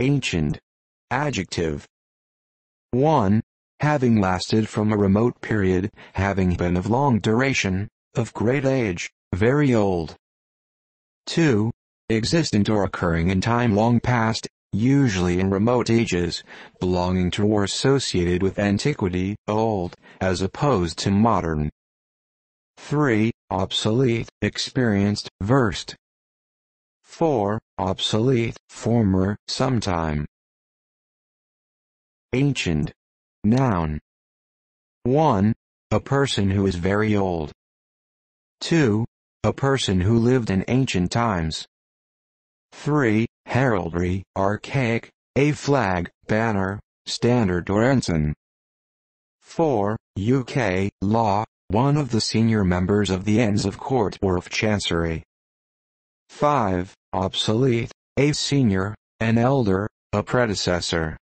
Ancient. Adjective. 1. Having lasted from a remote period, having been of long duration, of great age, very old. 2. Existent or occurring in time long past, usually in remote ages, belonging to or associated with antiquity, old, as opposed to modern. 3. Obsolete, experienced, versed. 4 obsolete, former, sometime. Ancient. Noun. 1. A person who is very old. 2. A person who lived in ancient times. 3. Heraldry, archaic, a flag, banner, standard or ensign. 4. UK, law, one of the senior members of the Ends of Court or of Chancery. 5. Obsolete, a senior, an elder, a predecessor.